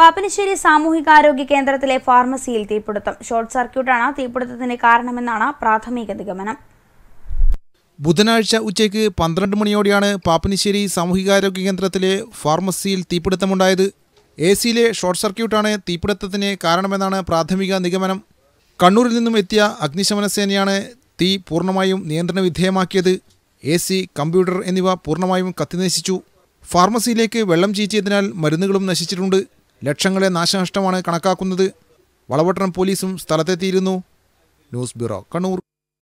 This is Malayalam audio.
പാപ്പനശ്ശേരി സാമൂഹികാരോഗ്യ കേന്ദ്രത്തിലെ ഫാർമസിയിൽ തീപിടുത്തം ഷോർട്ട് സർക്യൂട്ടാണ് തീപിടുത്തത്തിന് കാരണമെന്നാണ് പ്രാഥമിക നിഗമനം ബുധനാഴ്ച ഉച്ചയ്ക്ക് പന്ത്രണ്ട് മണിയോടെയാണ് പാപ്പനശ്ശേരി സാമൂഹികാരോഗ്യ കേന്ദ്രത്തിലെ ഫാർമസിയിൽ തീപിടുത്തമുണ്ടായത് എ സിയിലെ ഷോർട്ട് സർക്യൂട്ടാണ് തീപിടുത്തത്തിന് കാരണമെന്നാണ് പ്രാഥമിക നിഗമനം കണ്ണൂരിൽ നിന്നും എത്തിയ അഗ്നിശമന സേനയാണ് തീ പൂർണ്ണമായും നിയന്ത്രണ വിധേയമാക്കിയത് എ സി കമ്പ്യൂട്ടർ എന്നിവ പൂർണ്ണമായും കത്തിനശിച്ചു ഫാർമസിയിലേക്ക് വെള്ളം ചീച്ചിയതിനാൽ മരുന്നുകളും നശിച്ചിട്ടുണ്ട് ലക്ഷങ്ങളെ നാശനഷ്ടമാണ് കണക്കാക്കുന്നത് വളവട്ടണം പോലീസും സ്ഥലത്തെത്തിയിരുന്നു ന്യൂസ് ബ്യൂറോ കണ്ണൂർ